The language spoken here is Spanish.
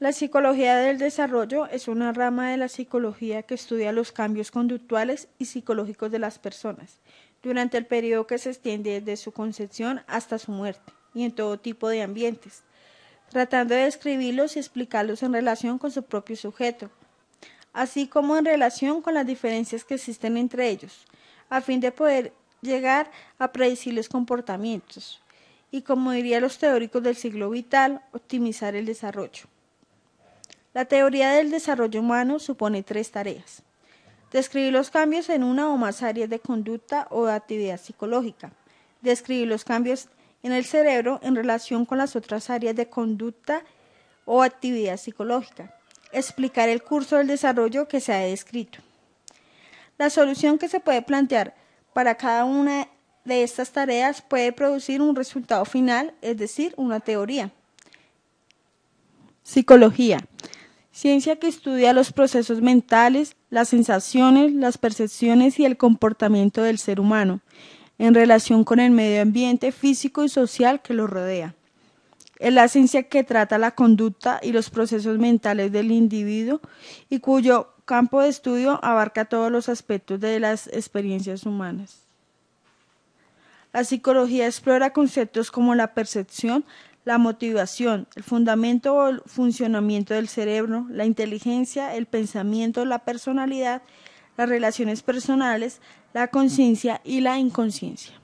La psicología del desarrollo es una rama de la psicología que estudia los cambios conductuales y psicológicos de las personas durante el periodo que se extiende desde su concepción hasta su muerte y en todo tipo de ambientes, tratando de describirlos y explicarlos en relación con su propio sujeto, así como en relación con las diferencias que existen entre ellos, a fin de poder llegar a predecir los comportamientos y, como dirían los teóricos del siglo vital, optimizar el desarrollo. La teoría del desarrollo humano supone tres tareas. Describir los cambios en una o más áreas de conducta o actividad psicológica. Describir los cambios en el cerebro en relación con las otras áreas de conducta o actividad psicológica. Explicar el curso del desarrollo que se ha descrito. La solución que se puede plantear para cada una de estas tareas puede producir un resultado final, es decir, una teoría. Psicología. Ciencia que estudia los procesos mentales, las sensaciones, las percepciones y el comportamiento del ser humano en relación con el medio ambiente físico y social que lo rodea. Es la ciencia que trata la conducta y los procesos mentales del individuo y cuyo campo de estudio abarca todos los aspectos de las experiencias humanas. La psicología explora conceptos como la percepción, la motivación, el fundamento o el funcionamiento del cerebro, la inteligencia, el pensamiento, la personalidad, las relaciones personales, la conciencia y la inconsciencia.